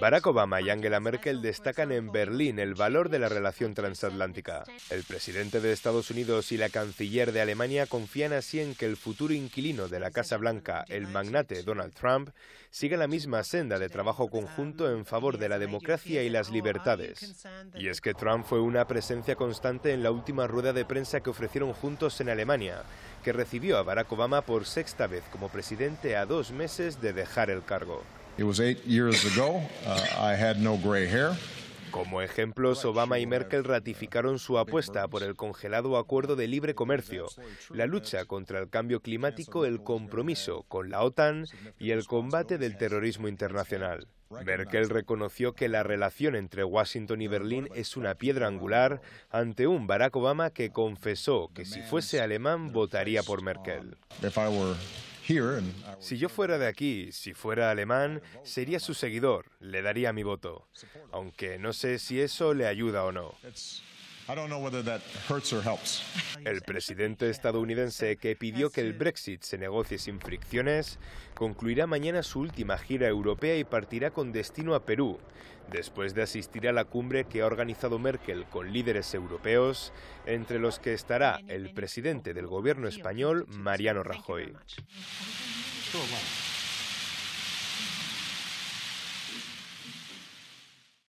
Barack Obama y Angela Merkel destacan en Berlín el valor de la relación transatlántica. El presidente de Estados Unidos y la canciller de Alemania confían así en que el futuro inquilino de la Casa Blanca, el magnate Donald Trump, siga la misma senda de trabajo conjunto en favor de la democracia y las libertades. Y es que Trump fue una presencia constante en la última rueda de prensa que ofrecieron juntos en Alemania, que recibió a Barack Obama por sexta vez como presidente a dos meses de dejar el cargo. Como ejemplos, Obama y Merkel ratificaron su apuesta por el congelado acuerdo de libre comercio, la lucha contra el cambio climático, el compromiso con la OTAN y el combate del terrorismo internacional. Merkel reconoció que la relación entre Washington y Berlín es una piedra angular ante un Barack Obama que confesó que si fuese alemán votaría por Merkel. Si yo fuera de aquí, si fuera alemán, sería su seguidor, le daría mi voto, aunque no sé si eso le ayuda o no. El presidente estadounidense que pidió que el Brexit se negocie sin fricciones concluirá mañana su última gira europea y partirá con destino a Perú, después de asistir a la cumbre que ha organizado Merkel con líderes europeos, entre los que estará el presidente del gobierno español, Mariano Rajoy.